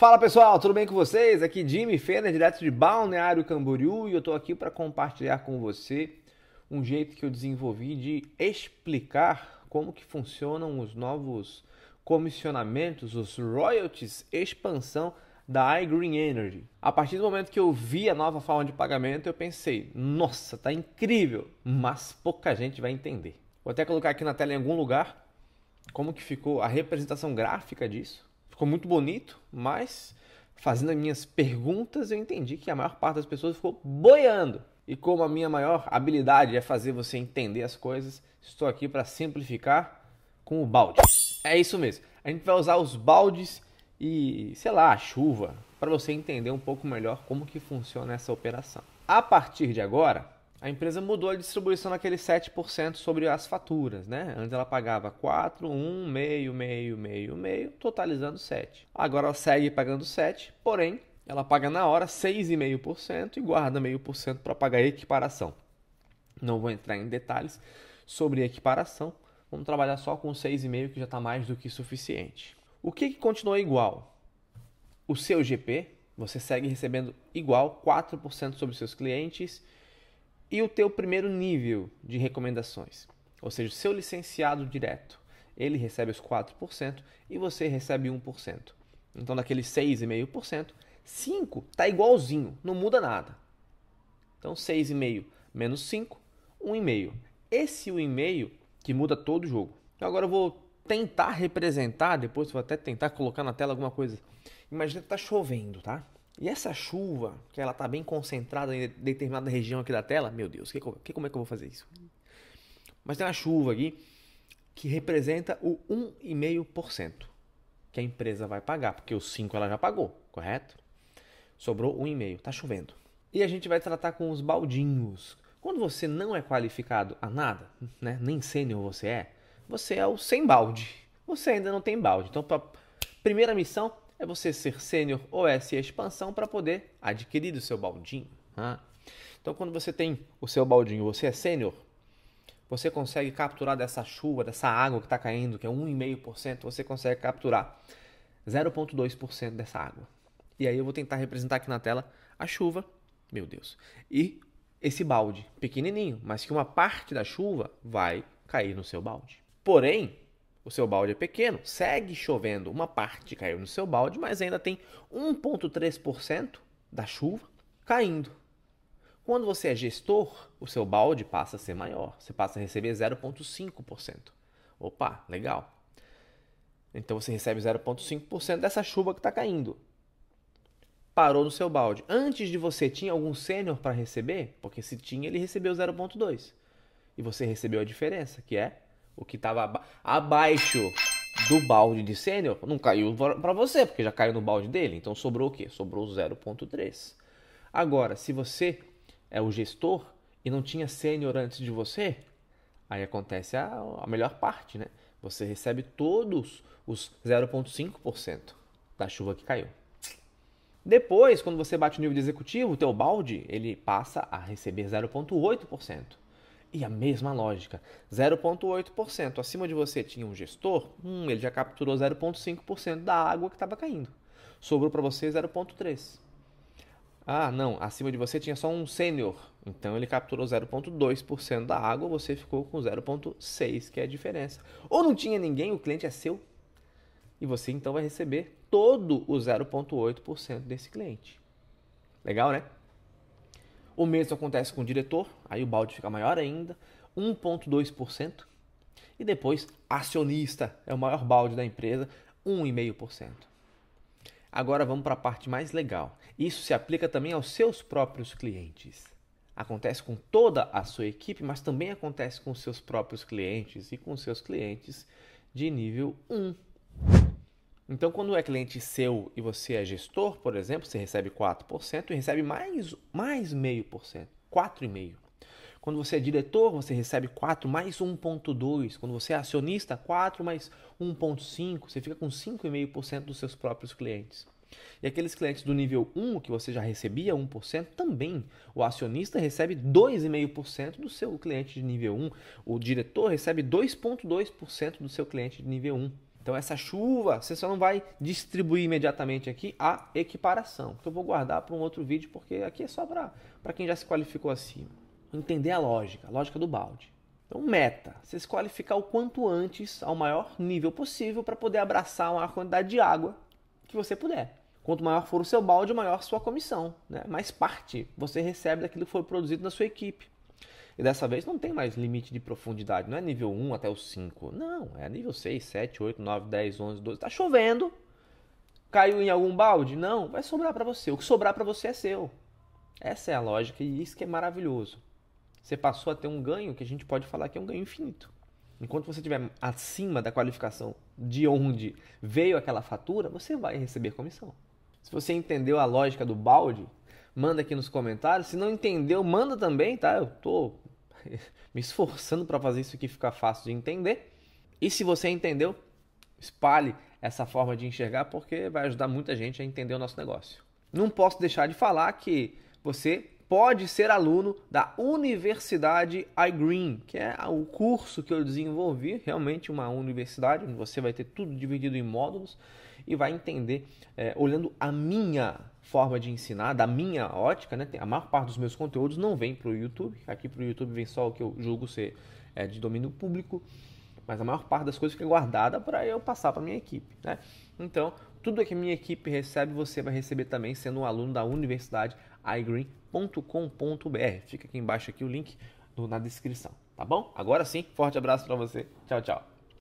Fala pessoal, tudo bem com vocês? Aqui Jimmy Fener, direto de Balneário Camboriú, e eu estou aqui para compartilhar com você um jeito que eu desenvolvi de explicar como que funcionam os novos comissionamentos, os royalties expansão da iGreen Energy. A partir do momento que eu vi a nova forma de pagamento, eu pensei: "Nossa, tá incrível, mas pouca gente vai entender". Vou até colocar aqui na tela em algum lugar como que ficou a representação gráfica disso ficou muito bonito, mas fazendo as minhas perguntas eu entendi que a maior parte das pessoas ficou boiando. E como a minha maior habilidade é fazer você entender as coisas, estou aqui para simplificar com o balde. É isso mesmo. A gente vai usar os baldes e, sei lá, a chuva, para você entender um pouco melhor como que funciona essa operação. A partir de agora, a empresa mudou a distribuição daquele 7% sobre as faturas, né? Antes ela pagava 4, 1, meio, meio, meio, meio, totalizando 7. Agora ela segue pagando 7, porém, ela paga na hora 6,5% e guarda meio por cento para pagar a equiparação. Não vou entrar em detalhes sobre equiparação, vamos trabalhar só com 6,5 que já está mais do que suficiente. O que, que continua igual? O seu GP, você segue recebendo igual 4% sobre seus clientes e o teu primeiro nível de recomendações. Ou seja, o seu licenciado direto, ele recebe os 4% e você recebe 1%. Então, daqueles 6,5%, 5 está igualzinho, não muda nada. Então, 6,5 menos 5, 1,5. Esse 1,5 que muda todo o jogo. Então, agora eu vou tentar representar, depois vou até tentar colocar na tela alguma coisa. Imagina que está chovendo, tá? E essa chuva, que ela está bem concentrada em determinada região aqui da tela, meu Deus, que, que, como é que eu vou fazer isso? Mas tem uma chuva aqui que representa o 1,5% que a empresa vai pagar, porque os 5 ela já pagou, correto? Sobrou 1,5, está chovendo. E a gente vai tratar com os baldinhos. Quando você não é qualificado a nada, né? nem sênior você é, você é o sem balde. Você ainda não tem balde. Então, pra primeira missão, é você ser sênior ou é S expansão para poder adquirir o seu baldinho. Né? Então, quando você tem o seu baldinho, você é sênior, você consegue capturar dessa chuva, dessa água que está caindo, que é 1,5%, você consegue capturar 0,2% dessa água. E aí eu vou tentar representar aqui na tela a chuva, meu Deus, e esse balde pequenininho, mas que uma parte da chuva vai cair no seu balde. Porém, o seu balde é pequeno, segue chovendo, uma parte caiu no seu balde, mas ainda tem 1,3% da chuva caindo. Quando você é gestor, o seu balde passa a ser maior, você passa a receber 0,5%. Opa, legal. Então você recebe 0,5% dessa chuva que está caindo. Parou no seu balde. Antes de você, tinha algum sênior para receber? Porque se tinha, ele recebeu 0,2. E você recebeu a diferença, que é o que estava aba abaixo do balde de sênior não caiu para você, porque já caiu no balde dele. Então sobrou o quê? Sobrou 0.3. Agora, se você é o gestor e não tinha sênior antes de você, aí acontece a, a melhor parte, né? Você recebe todos os 0.5% da chuva que caiu. Depois, quando você bate o nível de executivo, o teu balde ele passa a receber 0.8%. E a mesma lógica, 0,8%. Acima de você tinha um gestor, hum, ele já capturou 0,5% da água que estava caindo. Sobrou para você 0,3%. Ah, não, acima de você tinha só um sênior. Então ele capturou 0,2% da água, você ficou com 0,6%, que é a diferença. Ou não tinha ninguém, o cliente é seu. E você então vai receber todo o 0,8% desse cliente. Legal, né? O mesmo acontece com o diretor, aí o balde fica maior ainda, 1,2%. E depois, acionista é o maior balde da empresa, 1,5%. Agora vamos para a parte mais legal. Isso se aplica também aos seus próprios clientes. Acontece com toda a sua equipe, mas também acontece com seus próprios clientes e com seus clientes de nível 1. Então, quando é cliente seu e você é gestor, por exemplo, você recebe 4% e recebe mais, mais 0,5%, 4,5%. Quando você é diretor, você recebe 4 mais 1,2%. Quando você é acionista, 4 mais 1,5%. Você fica com 5,5% dos seus próprios clientes. E aqueles clientes do nível 1, que você já recebia 1%, também o acionista recebe 2,5% do seu cliente de nível 1, o diretor recebe 2,2% do seu cliente de nível 1. Então essa chuva, você só não vai distribuir imediatamente aqui a equiparação, que então, eu vou guardar para um outro vídeo, porque aqui é só para quem já se qualificou acima. Entender a lógica, a lógica do balde. Então meta, você se qualificar o quanto antes, ao maior nível possível, para poder abraçar a maior quantidade de água que você puder. Quanto maior for o seu balde, maior sua comissão, né? mais parte você recebe daquilo que foi produzido na sua equipe. E dessa vez não tem mais limite de profundidade, não é nível 1 até o 5. Não, é nível 6, 7, 8, 9, 10, 11, 12. Tá chovendo. Caiu em algum balde? Não, vai sobrar para você. O que sobrar para você é seu. Essa é a lógica e isso que é maravilhoso. Você passou a ter um ganho que a gente pode falar que é um ganho infinito. Enquanto você estiver acima da qualificação de onde veio aquela fatura, você vai receber comissão. Se você entendeu a lógica do balde, manda aqui nos comentários. Se não entendeu, manda também, tá? Eu tô me esforçando para fazer isso aqui ficar fácil de entender. E se você entendeu, espalhe essa forma de enxergar porque vai ajudar muita gente a entender o nosso negócio. Não posso deixar de falar que você pode ser aluno da Universidade iGreen, que é o curso que eu desenvolvi, realmente uma universidade onde você vai ter tudo dividido em módulos e vai entender é, olhando a minha forma de ensinar, da minha ótica, né? A maior parte dos meus conteúdos não vem para o YouTube. Aqui para o YouTube vem só o que eu julgo ser é, de domínio público, mas a maior parte das coisas fica guardada para eu passar para minha equipe, né? Então, tudo é que a minha equipe recebe, você vai receber também sendo um aluno da universidade igreen.com.br. Fica aqui embaixo aqui o link na descrição, tá bom? Agora sim, forte abraço para você. Tchau, tchau.